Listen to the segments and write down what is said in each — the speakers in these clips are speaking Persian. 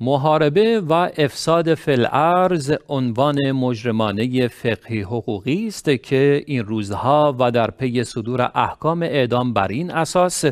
محاربه و افساد فلعرز عنوان مجرمانه فقهی حقوقی است که این روزها و در پی صدور احکام اعدام بر این اساس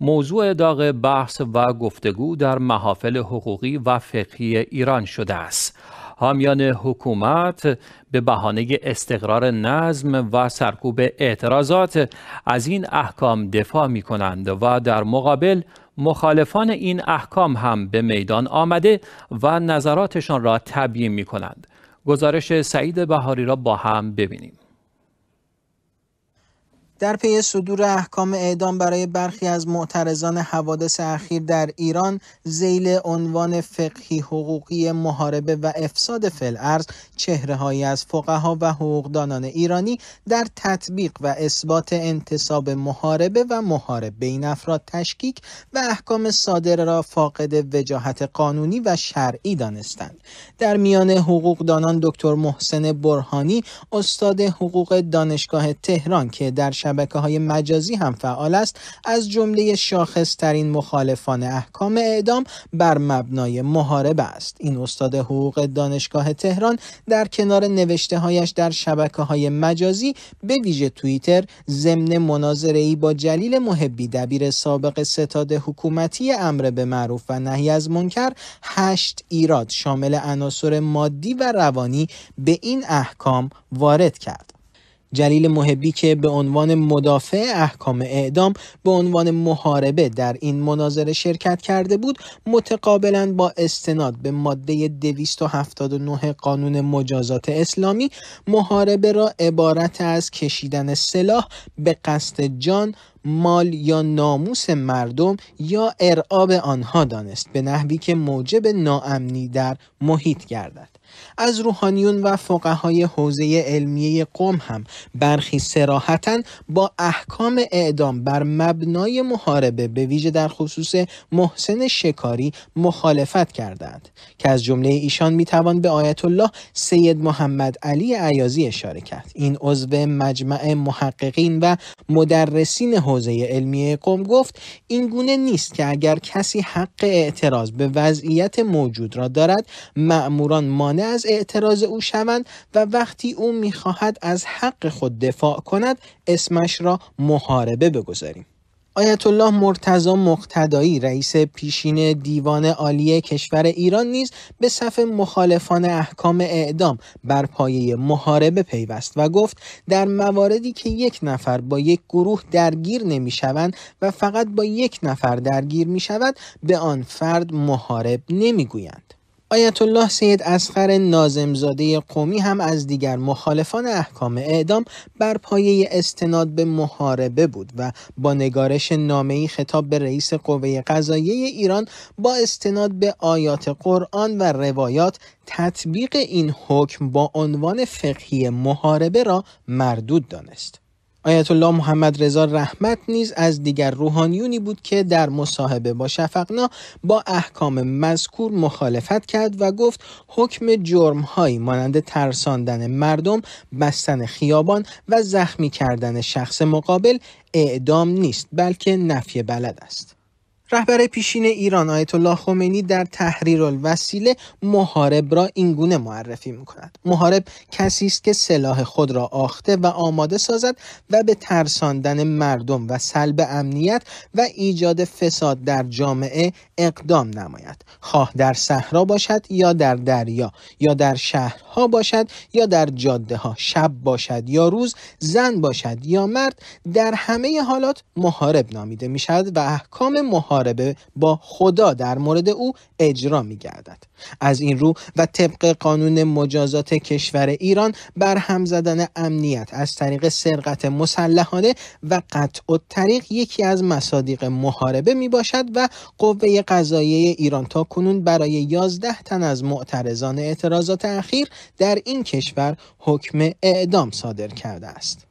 موضوع داغ بحث و گفتگو در محافل حقوقی و فقهی ایران شده است. حامیان حکومت به بهانه استقرار نظم و سرکوب اعتراضات از این احکام دفاع می کنند و در مقابل مخالفان این احکام هم به میدان آمده و نظراتشان را تبیین می کنند. گزارش سعید بهاری را با هم ببینیم. در پی صدور احکام اعدام برای برخی از معترضان حوادث اخیر در ایران زیل عنوان فقهی حقوقی محاربه و افساد فلعرز چهرههایی از فقها و حقوقدانان ایرانی در تطبیق و اثبات انتصاب محاربه و محارب بین افراد تشکیک و احکام صادره را فاقد وجاهت قانونی و شرعی دانستند در میان حقوقدانان دکتر محسن برهانی استاد حقوق دانشگاه تهران که در شبکه های مجازی هم فعال است از جمله ترین مخالفان احکام اعدام بر مبنای محاربه است این استاد حقوق دانشگاه تهران در کنار نوشته هایش در شبکه های مجازی به ویژه توییتر ضمن مناظره با جلیل محبی دبیر سابق ستاد حکومتی امر به معروف و نهی از منکر هشت ایراد شامل عناصر مادی و روانی به این احکام وارد کرد جلیل محبی که به عنوان مدافع احکام اعدام به عنوان محاربه در این مناظره شرکت کرده بود متقابلا با استناد به ماده 279 قانون مجازات اسلامی محاربه را عبارت از کشیدن سلاح به قصد جان مال یا ناموس مردم یا ارعاب آنها دانست به نحوی که موجب ناامنی در محیط گردد از روحانیون و فقهای حوزه علمیه قوم هم برخی سراحتا با احکام اعدام بر مبنای محاربه به ویژه در خصوص محسن شکاری مخالفت کردند که از جمله ایشان میتوان به آیت الله سید محمد علی عیازی اشاره کرد این عضو مجمع محققین و مدرسین حوزه علمی قوم گفت این گونه نیست که اگر کسی حق اعتراض به وضعیت موجود را دارد مأموران مانع از اعتراض او شوند و وقتی او میخواهد از حق خود دفاع کند اسمش را محاربه بگذاریم آیت الله مرتضا مقتدایی رئیس پیشین دیوان عالی کشور ایران نیز به صف مخالفان احکام اعدام بر پایه محاربه پیوست و گفت در مواردی که یک نفر با یک گروه درگیر نمی شوند و فقط با یک نفر درگیر می شود به آن فرد محارب نمی گویند. آیت الله سید اسخر نازمزاده قومی هم از دیگر مخالفان احکام اعدام بر پایه استناد به محاربه بود و با نگارش نامه‌ای خطاب به رئیس قوه قضاییه ایران با استناد به آیات قرآن و روایات تطبیق این حکم با عنوان فقهی محاربه را مردود دانست. آیت الله محمد رضا رحمت نیز از دیگر روحانیونی بود که در مصاحبه با شفقنا با احکام مذکور مخالفت کرد و گفت حکم جرمهایی مانند ترساندن مردم، بستن خیابان و زخمی کردن شخص مقابل اعدام نیست بلکه نفی بلد است. رهبر پیشین ایران آیت الله خمینی در تحریر الوسیله محارب را اینگونه معرفی میکند. کند. محارب کسی است که سلاح خود را آخته و آماده سازد و به ترساندن مردم و سلب امنیت و ایجاد فساد در جامعه اقدام نماید. خواه در صحرا باشد یا در دریا یا در شهرها باشد یا در جاده ها شب باشد یا روز زن باشد یا مرد در همه حالات محارب نامیده می و احکام محارب محاربه با خدا در مورد او اجرا می گردد. از این رو و طبق قانون مجازات کشور ایران بر هم زدن امنیت از طریق سرقت مسلحانه و قطع و طریق یکی از مصادیق محاربه می باشد و قوه قضایی ایران تا کنون برای 11 تن از معترضان اعتراضات اخیر در این کشور حکم اعدام صادر کرده است.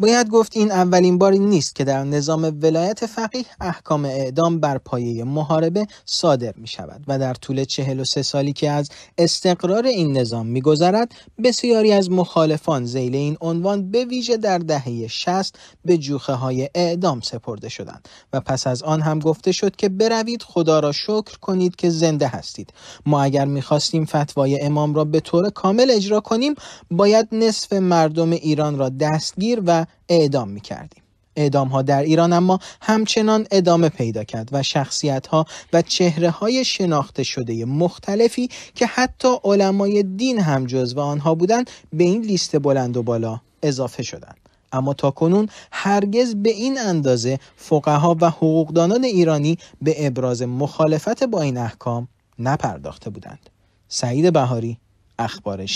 باید گفت این اولین باری نیست که در نظام ولایت فقیه احکام اعدام بر پایه محاربه صادر می شود و در طول 43 سالی که از استقرار این نظام می گذرد بسیاری از مخالفان زیل این عنوان به ویژه در دهه 60 به جوخه های اعدام سپرده شدند و پس از آن هم گفته شد که بروید خدا را شکر کنید که زنده هستید ما اگر خواستیم فتوای امام را به طور کامل اجرا کنیم باید نصف مردم ایران را دستگیر و اعدام می کردیم. اعدام ها در ایران اما همچنان ادامه پیدا کرد و شخصیت ها و چهره های شناخته شده مختلفی که حتی علمای دین هم و آنها بودند به این لیست بلند و بالا اضافه شدند. اما تا کنون هرگز به این اندازه فقها و حقوقدانان ایرانی به ابراز مخالفت با این احکام نپرداخته بودند. سعید بهاری اخبار